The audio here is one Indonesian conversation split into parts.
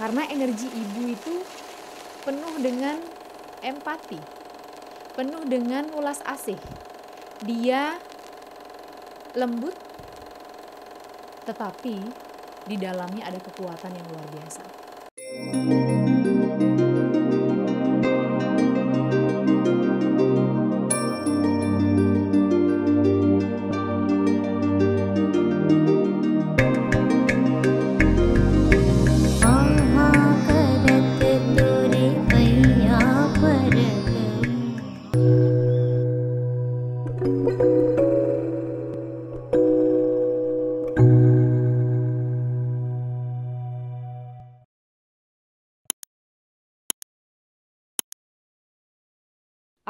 Karena energi ibu itu penuh dengan empati, penuh dengan ulas asih. Dia lembut, tetapi di dalamnya ada kekuatan yang luar biasa.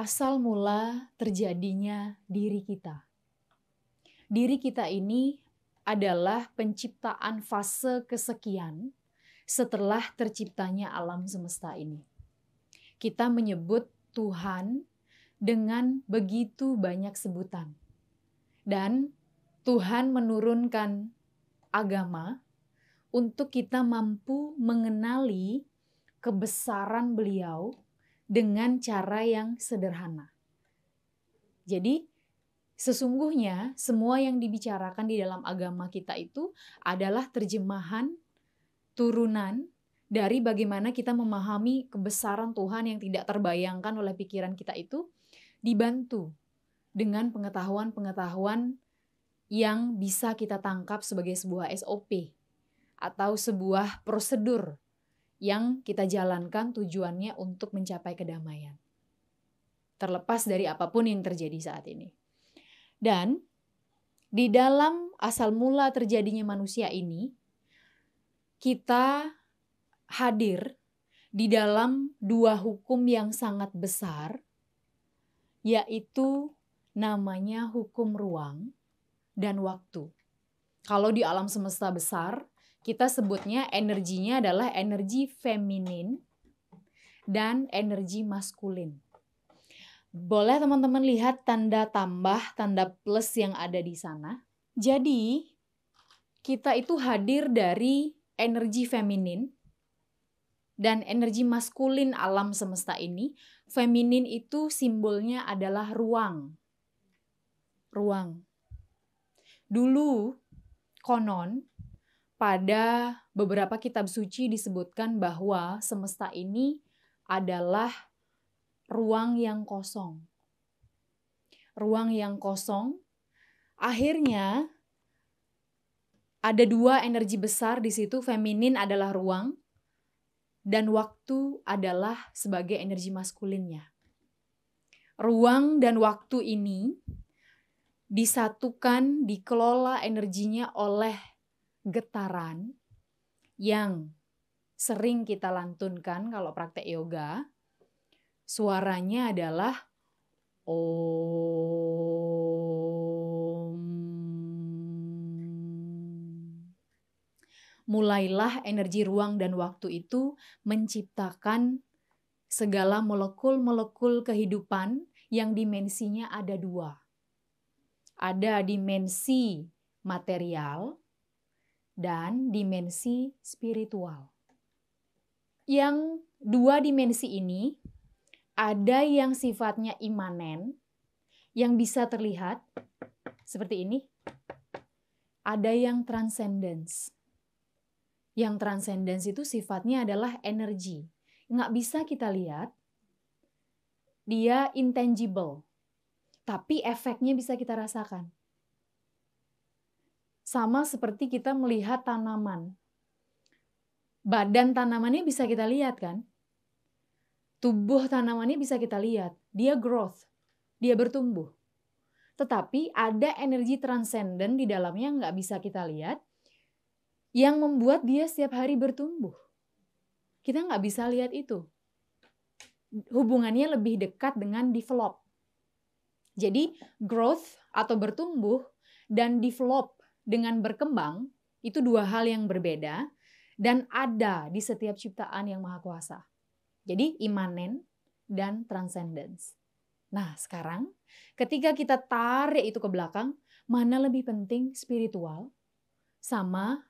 asal mula terjadinya diri kita. Diri kita ini adalah penciptaan fase kesekian setelah terciptanya alam semesta ini. Kita menyebut Tuhan dengan begitu banyak sebutan. Dan Tuhan menurunkan agama untuk kita mampu mengenali kebesaran beliau dengan cara yang sederhana. Jadi, sesungguhnya semua yang dibicarakan di dalam agama kita itu adalah terjemahan turunan dari bagaimana kita memahami kebesaran Tuhan yang tidak terbayangkan oleh pikiran kita itu dibantu dengan pengetahuan-pengetahuan yang bisa kita tangkap sebagai sebuah SOP atau sebuah prosedur yang kita jalankan tujuannya untuk mencapai kedamaian. Terlepas dari apapun yang terjadi saat ini. Dan di dalam asal mula terjadinya manusia ini, kita hadir di dalam dua hukum yang sangat besar, yaitu namanya hukum ruang dan waktu. Kalau di alam semesta besar, kita sebutnya energinya adalah energi feminin dan energi maskulin. Boleh teman-teman lihat tanda tambah, tanda plus yang ada di sana. Jadi, kita itu hadir dari energi feminin dan energi maskulin alam semesta ini. Feminin itu simbolnya adalah ruang. Ruang. Dulu, konon, pada beberapa kitab suci disebutkan bahwa semesta ini adalah ruang yang kosong. Ruang yang kosong akhirnya ada dua energi besar di situ, feminin adalah ruang dan waktu adalah sebagai energi maskulinnya. Ruang dan waktu ini disatukan, dikelola energinya oleh getaran yang sering kita lantunkan kalau praktek yoga, suaranya adalah Om. Mulailah energi ruang dan waktu itu menciptakan segala molekul-molekul kehidupan yang dimensinya ada dua. Ada dimensi material, dan dimensi spiritual. Yang dua dimensi ini ada yang sifatnya imanen yang bisa terlihat seperti ini. Ada yang transcendence. Yang transcendence itu sifatnya adalah energi. Nggak bisa kita lihat. Dia intangible. Tapi efeknya bisa kita rasakan. Sama seperti kita melihat tanaman. Badan tanamannya bisa kita lihat kan? Tubuh tanamannya bisa kita lihat. Dia growth, dia bertumbuh. Tetapi ada energi transenden di dalamnya yang nggak bisa kita lihat, yang membuat dia setiap hari bertumbuh. Kita nggak bisa lihat itu. Hubungannya lebih dekat dengan develop. Jadi growth atau bertumbuh dan develop dengan berkembang itu dua hal yang berbeda dan ada di setiap ciptaan yang maha kuasa. Jadi imanen dan transcendence. Nah sekarang ketika kita tarik itu ke belakang, mana lebih penting spiritual sama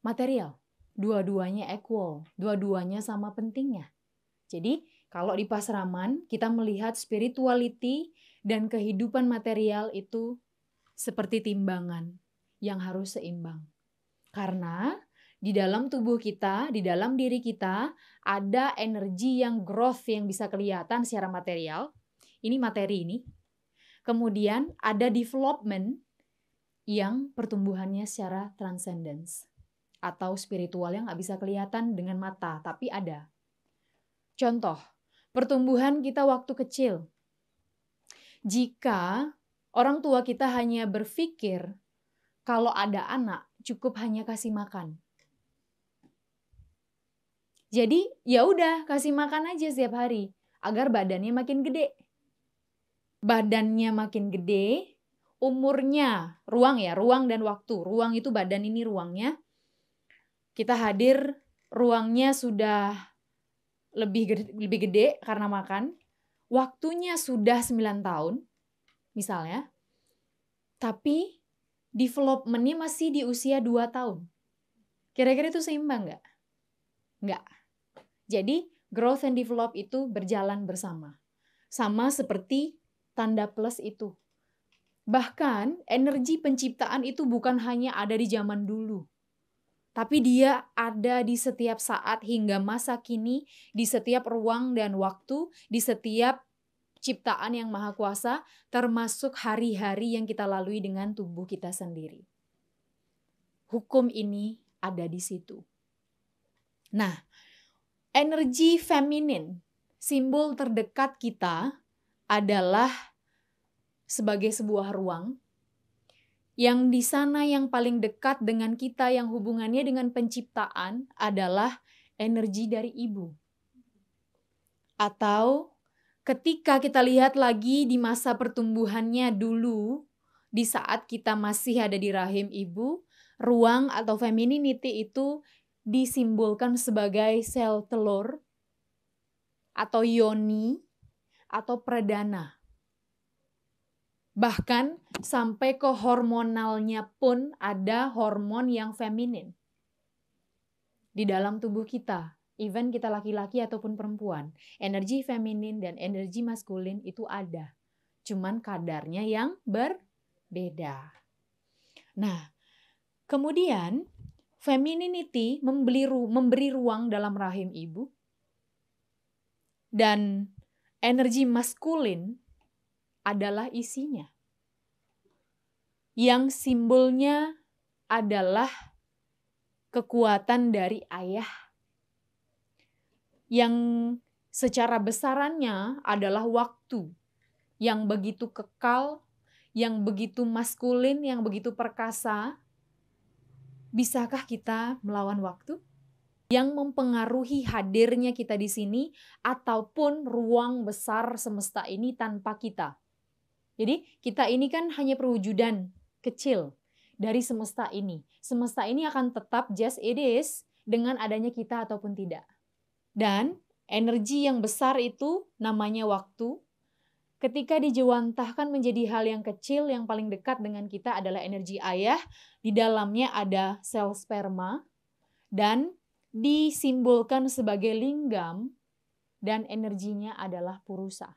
material? Dua-duanya equal, dua-duanya sama pentingnya. Jadi kalau di pasraman kita melihat spirituality dan kehidupan material itu seperti timbangan yang harus seimbang. Karena di dalam tubuh kita, di dalam diri kita ada energi yang growth yang bisa kelihatan secara material. Ini materi ini. Kemudian ada development yang pertumbuhannya secara transcendence atau spiritual yang nggak bisa kelihatan dengan mata, tapi ada. Contoh, pertumbuhan kita waktu kecil. Jika orang tua kita hanya berpikir kalau ada anak cukup hanya kasih makan. Jadi ya udah kasih makan aja setiap hari agar badannya makin gede. Badannya makin gede, umurnya, ruang ya, ruang dan waktu. Ruang itu badan ini ruangnya. Kita hadir ruangnya sudah lebih gede, lebih gede karena makan. Waktunya sudah 9 tahun misalnya. Tapi developmentnya masih di usia 2 tahun. Kira-kira itu seimbang nggak? Nggak. Jadi growth and develop itu berjalan bersama. Sama seperti tanda plus itu. Bahkan energi penciptaan itu bukan hanya ada di zaman dulu. Tapi dia ada di setiap saat hingga masa kini, di setiap ruang dan waktu, di setiap ciptaan yang maha kuasa, termasuk hari-hari yang kita lalui dengan tubuh kita sendiri. Hukum ini ada di situ. Nah, energi feminin, simbol terdekat kita adalah sebagai sebuah ruang yang di sana yang paling dekat dengan kita yang hubungannya dengan penciptaan adalah energi dari ibu atau ketika kita lihat lagi di masa pertumbuhannya dulu, di saat kita masih ada di rahim ibu, ruang atau femininity itu disimbolkan sebagai sel telur atau yoni atau perdana. Bahkan sampai ke hormonalnya pun ada hormon yang feminin di dalam tubuh kita. Event kita laki-laki ataupun perempuan, energi feminin dan energi maskulin itu ada. Cuman kadarnya yang berbeda. Nah, kemudian femininity membeli ru memberi ruang dalam rahim ibu dan energi maskulin adalah isinya. Yang simbolnya adalah kekuatan dari ayah yang secara besarannya adalah waktu yang begitu kekal, yang begitu maskulin, yang begitu perkasa. Bisakah kita melawan waktu? yang mempengaruhi hadirnya kita di sini ataupun ruang besar semesta ini tanpa kita. Jadi, kita ini kan hanya perwujudan kecil dari semesta ini. Semesta ini akan tetap just it is dengan adanya kita ataupun tidak. Dan energi yang besar itu namanya waktu. Ketika dijewantahkan menjadi hal yang kecil yang paling dekat dengan kita adalah energi ayah, di dalamnya ada sel sperma dan disimbolkan sebagai linggam dan energinya adalah purusa.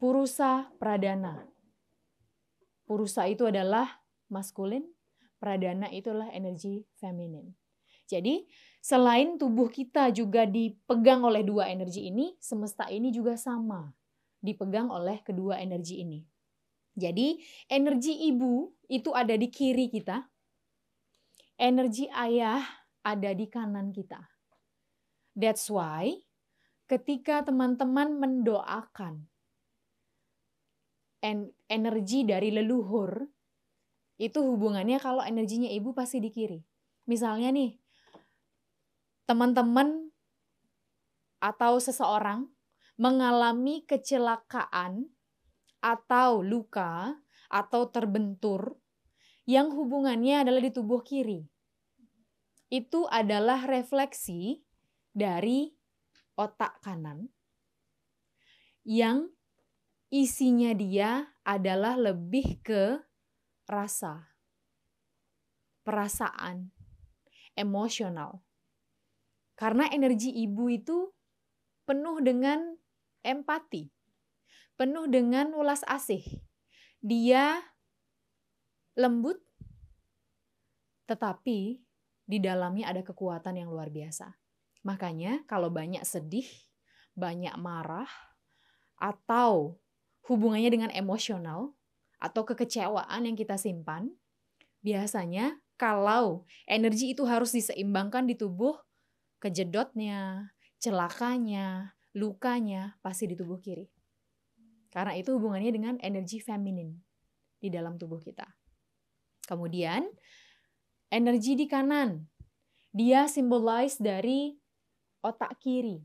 Purusa pradana. Purusa itu adalah maskulin, pradana itulah energi feminin. Jadi Selain tubuh kita juga dipegang oleh dua energi ini, semesta ini juga sama dipegang oleh kedua energi ini. Jadi, energi ibu itu ada di kiri kita, energi ayah ada di kanan kita. That's why ketika teman-teman mendoakan en energi dari leluhur itu hubungannya kalau energinya ibu pasti di kiri. Misalnya nih, teman-teman atau seseorang mengalami kecelakaan atau luka atau terbentur yang hubungannya adalah di tubuh kiri. Itu adalah refleksi dari otak kanan yang isinya dia adalah lebih ke rasa, perasaan, emosional. Karena energi ibu itu penuh dengan empati, penuh dengan ulas asih. Dia lembut, tetapi di dalamnya ada kekuatan yang luar biasa. Makanya, kalau banyak sedih, banyak marah, atau hubungannya dengan emosional atau kekecewaan yang kita simpan, biasanya kalau energi itu harus diseimbangkan di tubuh, kejedotnya, celakanya, lukanya pasti di tubuh kiri. Karena itu hubungannya dengan energi feminin di dalam tubuh kita. Kemudian, energi di kanan. Dia simbolize dari otak kiri.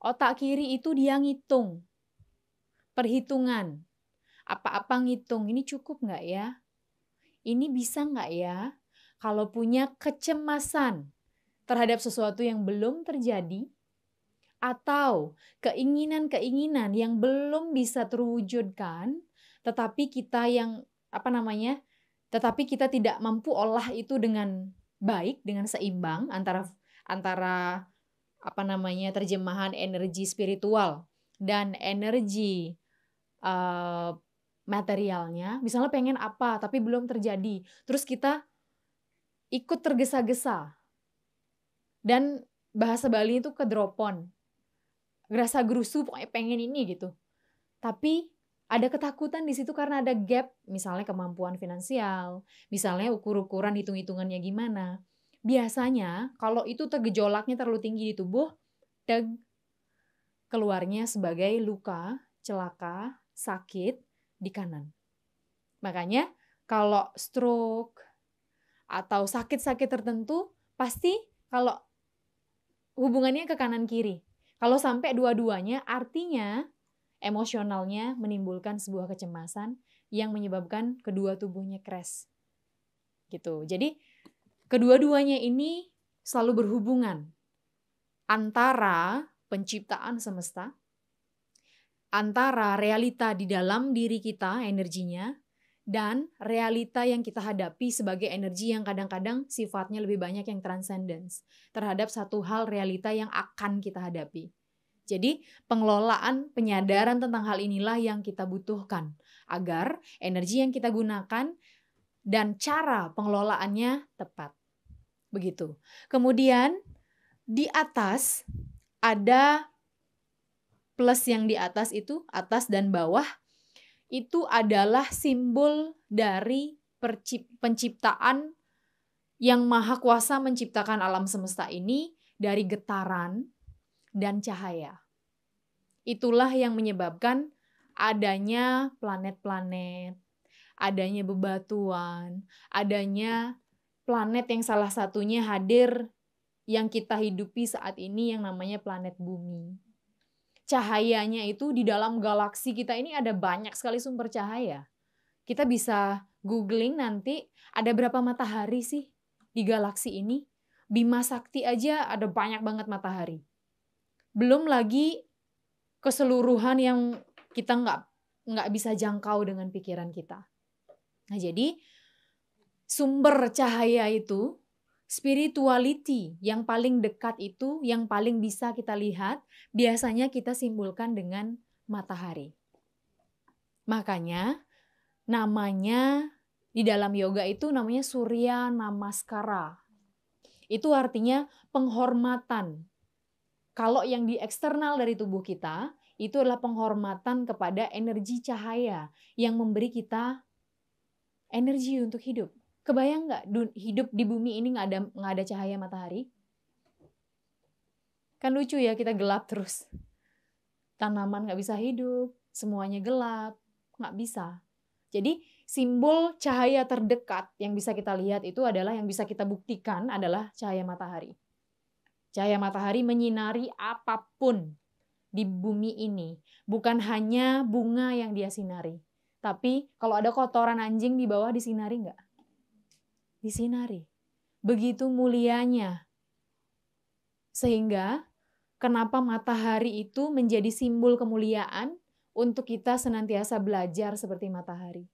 Otak kiri itu dia ngitung. Perhitungan. Apa-apa ngitung. Ini cukup nggak ya? Ini bisa nggak ya? Kalau punya kecemasan, terhadap sesuatu yang belum terjadi atau keinginan-keinginan yang belum bisa terwujudkan tetapi kita yang apa namanya tetapi kita tidak mampu olah itu dengan baik dengan seimbang antara antara apa namanya terjemahan energi spiritual dan energi uh, materialnya misalnya pengen apa tapi belum terjadi terus kita ikut tergesa-gesa dan bahasa Bali itu kedropon rasa gerusu pokoknya pengen ini gitu tapi ada ketakutan di situ karena ada gap misalnya kemampuan finansial misalnya ukur-ukuran hitung-hitungannya gimana biasanya kalau itu tergejolaknya terlalu tinggi di tubuh deg keluarnya sebagai luka celaka sakit di kanan makanya kalau stroke atau sakit-sakit tertentu pasti kalau hubungannya ke kanan kiri. Kalau sampai dua-duanya artinya emosionalnya menimbulkan sebuah kecemasan yang menyebabkan kedua tubuhnya crash. Gitu. Jadi kedua-duanya ini selalu berhubungan antara penciptaan semesta antara realita di dalam diri kita energinya dan realita yang kita hadapi sebagai energi yang kadang-kadang sifatnya lebih banyak yang transcendence terhadap satu hal realita yang akan kita hadapi. Jadi, pengelolaan penyadaran tentang hal inilah yang kita butuhkan agar energi yang kita gunakan dan cara pengelolaannya tepat. Begitu. Kemudian di atas ada plus yang di atas itu atas dan bawah itu adalah simbol dari penciptaan yang maha kuasa menciptakan alam semesta ini dari getaran dan cahaya. Itulah yang menyebabkan adanya planet-planet, adanya bebatuan, adanya planet yang salah satunya hadir yang kita hidupi saat ini yang namanya planet bumi cahayanya itu di dalam galaksi kita ini ada banyak sekali sumber cahaya. Kita bisa googling nanti ada berapa matahari sih di galaksi ini. Bima Sakti aja ada banyak banget matahari. Belum lagi keseluruhan yang kita nggak nggak bisa jangkau dengan pikiran kita. Nah jadi sumber cahaya itu spirituality yang paling dekat itu, yang paling bisa kita lihat, biasanya kita simpulkan dengan matahari. Makanya namanya di dalam yoga itu namanya Surya Namaskara. Itu artinya penghormatan. Kalau yang di eksternal dari tubuh kita, itu adalah penghormatan kepada energi cahaya yang memberi kita energi untuk hidup. Kebayang nggak hidup di bumi ini nggak ada nggak ada cahaya matahari? Kan lucu ya kita gelap terus. Tanaman nggak bisa hidup, semuanya gelap, nggak bisa. Jadi simbol cahaya terdekat yang bisa kita lihat itu adalah yang bisa kita buktikan adalah cahaya matahari. Cahaya matahari menyinari apapun di bumi ini, bukan hanya bunga yang dia sinari. Tapi kalau ada kotoran anjing di bawah disinari nggak? disinari. Begitu mulianya. Sehingga kenapa matahari itu menjadi simbol kemuliaan untuk kita senantiasa belajar seperti matahari.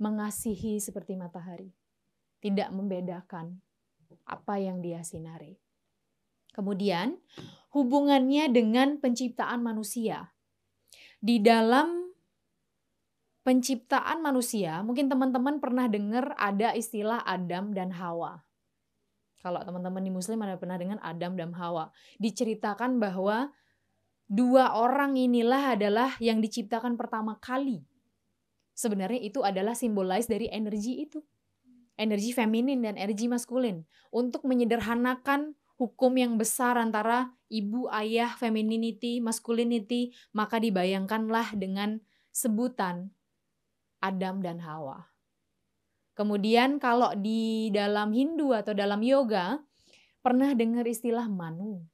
Mengasihi seperti matahari. Tidak membedakan apa yang dia sinari. Kemudian hubungannya dengan penciptaan manusia. Di dalam penciptaan manusia, mungkin teman-teman pernah dengar ada istilah Adam dan Hawa. Kalau teman-teman di Muslim ada pernah dengan Adam dan Hawa. Diceritakan bahwa dua orang inilah adalah yang diciptakan pertama kali. Sebenarnya itu adalah simbolis dari energi itu. Energi feminin dan energi maskulin. Untuk menyederhanakan hukum yang besar antara ibu, ayah, femininity, maskulinity maka dibayangkanlah dengan sebutan Adam dan Hawa. Kemudian kalau di dalam Hindu atau dalam yoga, pernah dengar istilah Manu.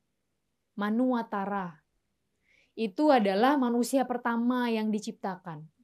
Manuatara. Itu adalah manusia pertama yang diciptakan.